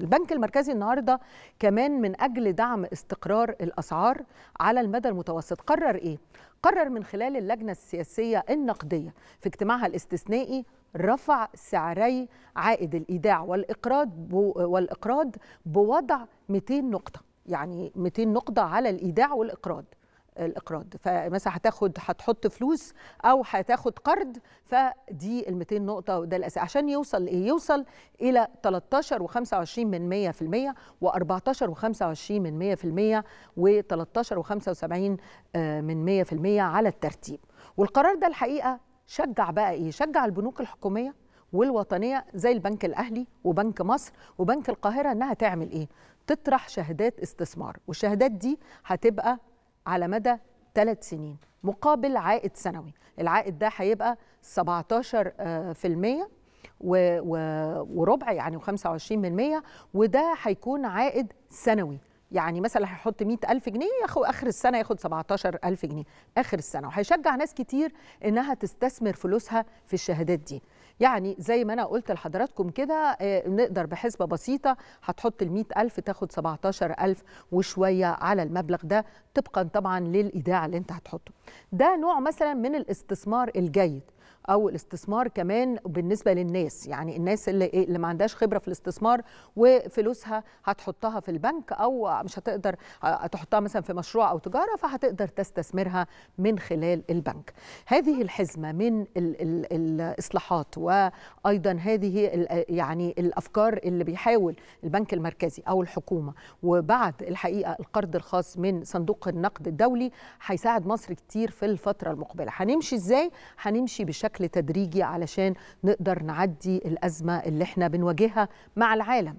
البنك المركزي النهارده كمان من اجل دعم استقرار الاسعار على المدى المتوسط قرر ايه؟ قرر من خلال اللجنه السياسيه النقديه في اجتماعها الاستثنائي رفع سعري عائد الايداع والاقراض والاقراض بوضع 200 نقطه يعني 200 نقطه على الايداع والاقراض الاقراض فمثلا هتاخد هتحط فلوس او هتاخد قرض فدي ال 200 نقطه وده الاساس عشان يوصل ايه يوصل الى 13 و25 من 100% و14 و25 من 100% و13 و75 من 100% على الترتيب والقرار ده الحقيقه شجع بقى ايه شجع البنوك الحكوميه والوطنيه زي البنك الاهلي وبنك مصر وبنك القاهره انها تعمل ايه تطرح شهادات استثمار والشهادات دي هتبقى على مدى ثلاث سنين مقابل عائد سنوي العائد ده هيبقى 17% آه، وربع يعني و25% وده هيكون عائد سنوي يعني مثلا هيحط 100000 جنيه ياخد اخر السنه ياخد 17000 جنيه اخر السنه وهيشجع ناس كتير انها تستثمر فلوسها في الشهادات دي يعني زي ما أنا قلت لحضراتكم كده آه، نقدر بحسبة بسيطة هتحط ال ألف تاخد 17000 ألف وشوية على المبلغ ده طبقا طبعا للإيداع اللي أنت هتحطه ده نوع مثلا من الاستثمار الجيد او الاستثمار كمان بالنسبه للناس يعني الناس اللي إيه، اللي ما عندهاش خبره في الاستثمار وفلوسها هتحطها في البنك او مش هتقدر آه، تحطها مثلا في مشروع او تجاره فهتقدر تستثمرها من خلال البنك هذه الحزمه من ال ال الاصلاحات وايضا هذه يعني الافكار اللي بيحاول البنك المركزي او الحكومه وبعد الحقيقه القرض الخاص من صندوق النقد الدولي هيساعد مصر كتير في الفتره المقبله هنمشي ازاي هنمشي بشكل بشكل تدريجي علشان نقدر نعدي الازمه اللي احنا بنواجهها مع العالم